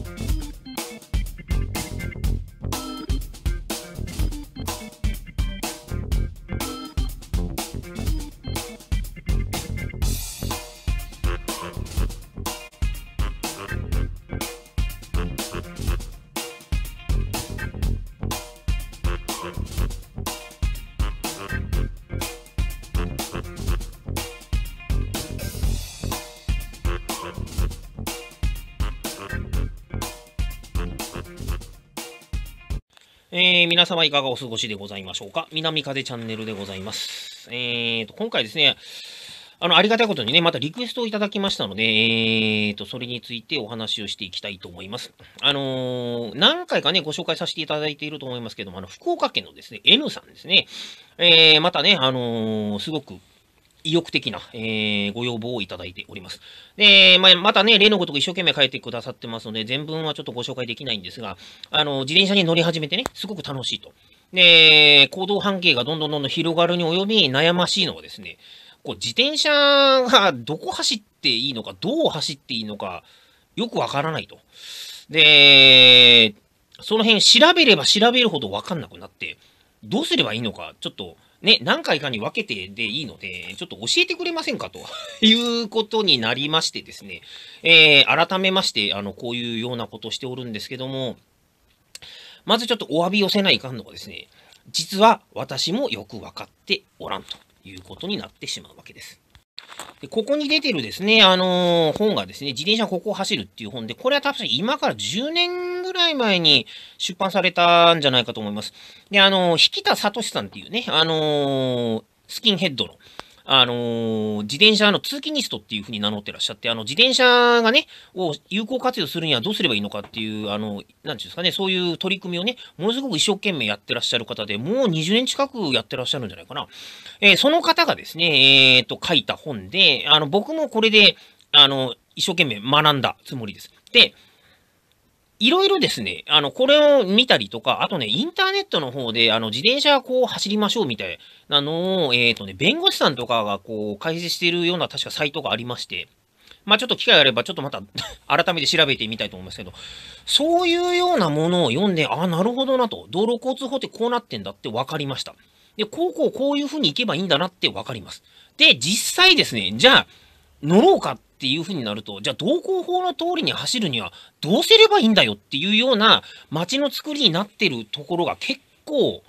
Bye. えー、皆様いかがお過ごしでございましょうか南風チャンネルでございます。えーと、今回ですね、あの、ありがたいことにね、またリクエストをいただきましたので、えーと、それについてお話をしていきたいと思います。あのー、何回かね、ご紹介させていただいていると思いますけども、あの、福岡県のですね、N さんですね。えー、またね、あのー、すごく意欲的な、えー、ご要望をいただいております。で、まあ、またね、例のごとく一生懸命書いてくださってますので、全文はちょっとご紹介できないんですが、あの、自転車に乗り始めてね、すごく楽しいと。で、行動半径がどんどんどんどん広がるに及び、悩ましいのはですね、こう、自転車がどこ走っていいのか、どう走っていいのか、よくわからないと。で、その辺調べれば調べるほどわかんなくなって、どうすればいいのか、ちょっと、ね、何回かに分けてでいいので、ちょっと教えてくれませんかと いうことになりましてですね、えー、改めまして、あの、こういうようなことをしておるんですけども、まずちょっとお詫びをせないかんのがですね、実は私もよく分かっておらんということになってしまうわけです。でここに出てるですね、あのー、本がですね、自転車ここを走るっていう本で、これは多分今から10年ぐらい前に出版されたんじゃないかと思います。で、あのー、引田聡さんっていうね、あのー、スキンヘッドのあのー、自転車の通勤リストっていうふうに名乗ってらっしゃって、あの、自転車がね、を有効活用するにはどうすればいいのかっていう、あの、なんていうんですかね、そういう取り組みをね、ものすごく一生懸命やってらっしゃる方で、もう20年近くやってらっしゃるんじゃないかな。えー、その方がですね、えっ、と、書いた本で、あの、僕もこれで、あの、一生懸命学んだつもりです。で、いろいろですね、あの、これを見たりとか、あとね、インターネットの方で、あの、自転車こう走りましょうみたいなのを、えっ、ー、とね、弁護士さんとかがこう、開示しているような確かサイトがありまして、まあちょっと機会があれば、ちょっとまた 改めて調べてみたいと思いますけど、そういうようなものを読んで、ああ、なるほどなと、道路交通法ってこうなってんだって分かりました。で、こうこうこういうふうに行けばいいんだなって分かります。で、実際ですね、じゃあ、乗ろうかっっていうふうになると、じゃあ道交法の通りに走るにはどうすればいいんだよっていうような街の作りになってるところが結構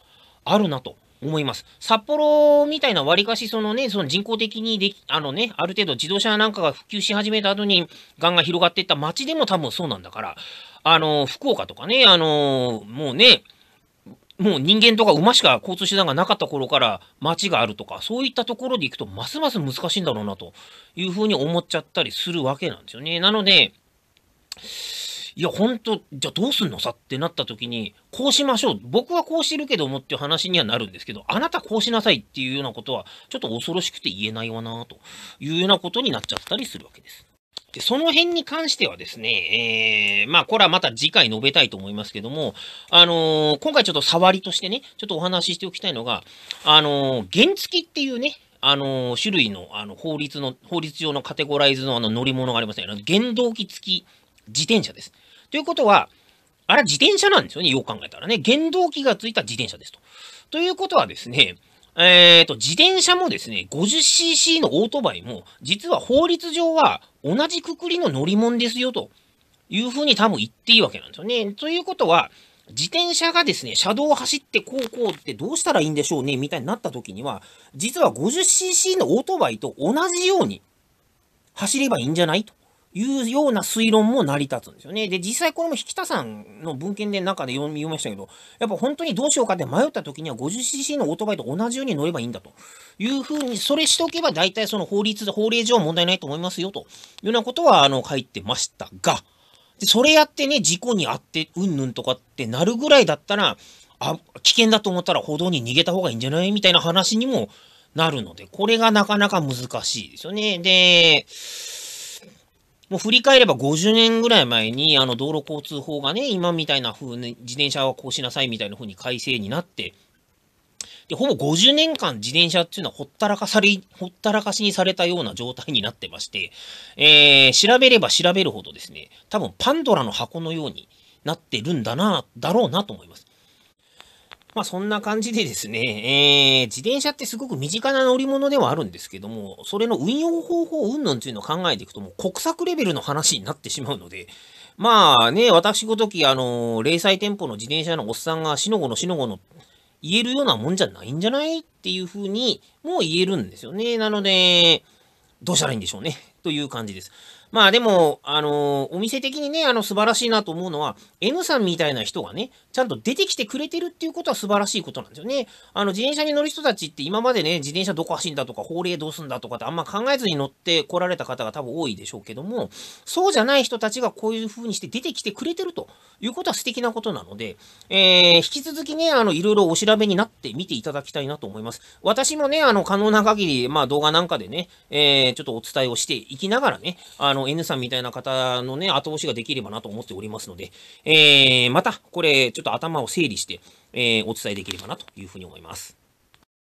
あるなと。思います。札幌みたいなわりかしそのね、その人工的にでき、あのね、ある程度自動車なんかが普及し始めた後にガンが広がっていった街でも多分そうなんだから、あの、福岡とかね、あの、もうね、もう人間とか馬しか交通手段がなかった頃から街があるとか、そういったところで行くと、ますます難しいんだろうなというふうに思っちゃったりするわけなんですよね。なので、いや、ほんと、じゃあどうすんのさってなった時に、こうしましょう。僕はこうしてるけどもっていう話にはなるんですけど、あなたこうしなさいっていうようなことは、ちょっと恐ろしくて言えないわなというようなことになっちゃったりするわけです。で、その辺に関してはですね、えー、まあ、これはまた次回述べたいと思いますけども、あのー、今回ちょっと触りとしてね、ちょっとお話ししておきたいのが、あのー、原付っていうね、あの種類の、あの、法律の、法律上のカテゴライズのあの乗り物がありますね。あの原動機付き自転車です。ということは、あれは自転車なんですよね、よう考えたらね。原動機がついた自転車ですと。ということはですね、えっ、ー、と、自転車もですね、50cc のオートバイも、実は法律上は同じくくりの乗り物ですよ、というふうに多分言っていいわけなんですよね。ということは、自転車がですね、車道を走ってこうこうってどうしたらいいんでしょうね、みたいになった時には、実は 50cc のオートバイと同じように走ればいいんじゃないというような推論も成り立つんですよね。で、実際これも引田さんの文献で中で読みましたけど、やっぱ本当にどうしようかって迷った時には 50cc のオートバイと同じように乗ればいいんだというふうに、それしておけば大体その法律で、法令上問題ないと思いますよというようなことはあの書いてましたが、でそれやってね、事故に遭って、うんぬんとかってなるぐらいだったら、あ、危険だと思ったら歩道に逃げた方がいいんじゃないみたいな話にもなるので、これがなかなか難しいですよね。で、もう振り返れば50年ぐらい前に、あの道路交通法がね、今みたいな風に、自転車はこうしなさいみたいな風に改正になって、で、ほぼ50年間自転車っていうのはほったらかされ、ほったらかしにされたような状態になってまして、えー、調べれば調べるほどですね、多分パンドラの箱のようになってるんだな、だろうなと思います。まあそんな感じでですね、えー、自転車ってすごく身近な乗り物ではあるんですけども、それの運用方法云々っていうのを考えていくと、もう国策レベルの話になってしまうので、まあね、私ごとき、あのー、零細店舗の自転車のおっさんが、しのごのしのごの言えるようなもんじゃないんじゃないっていうふうに、もう言えるんですよね。なので、どうしたらいいんでしょうね。という感じです。まあでも、あのー、お店的にね、あの、素晴らしいなと思うのは、N さんみたいな人がね、ちゃんと出てきてくれてるっていうことは素晴らしいことなんですよね。あの、自転車に乗る人たちって今までね、自転車どこ走んだとか、法令どうすんだとかってあんま考えずに乗って来られた方が多分多いでしょうけども、そうじゃない人たちがこういう風にして出てきてくれてるということは素敵なことなので、えー、引き続きね、あの、いろいろお調べになって見ていただきたいなと思います。私もね、あの、可能な限り、まあ動画なんかでね、えー、ちょっとお伝えをしていいきながらね、あの、N さんみたいな方のね、後押しができればなと思っておりますので、えー、また、これ、ちょっと頭を整理して、えー、お伝えできればなというふうに思います。